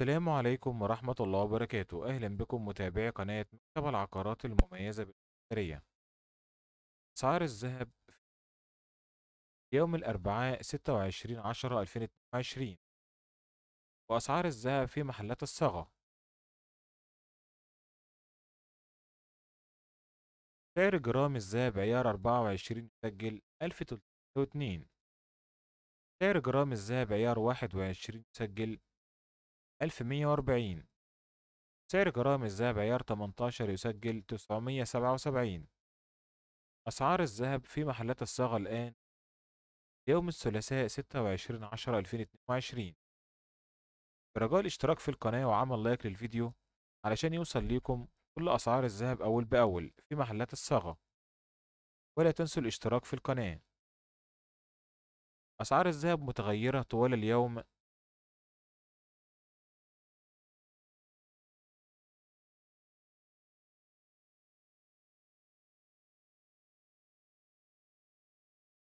السلام عليكم ورحمة الله وبركاته أهلا بكم متابعي قناة مكتب العقارات المميزة بالإسكندرية أسعار الذهب يوم الأربعاء 26 10 2022 وأسعار الذهب في محلات الصاغة سعر جرام الذهب عيار 24 يسجل 1302 سعر جرام الذهب عيار 21 يسجل 1140 سعر جرام الذهب عيار 18 يسجل 977 أسعار الذهب في محلات الصاغة الآن يوم الثلاثاء 26 10 2022 برجاء الاشتراك في القناة وعمل لايك للفيديو علشان يوصل ليكم كل أسعار الذهب أول بأول في محلات الصاغة ولا تنسوا الاشتراك في القناة أسعار الذهب متغيرة طوال اليوم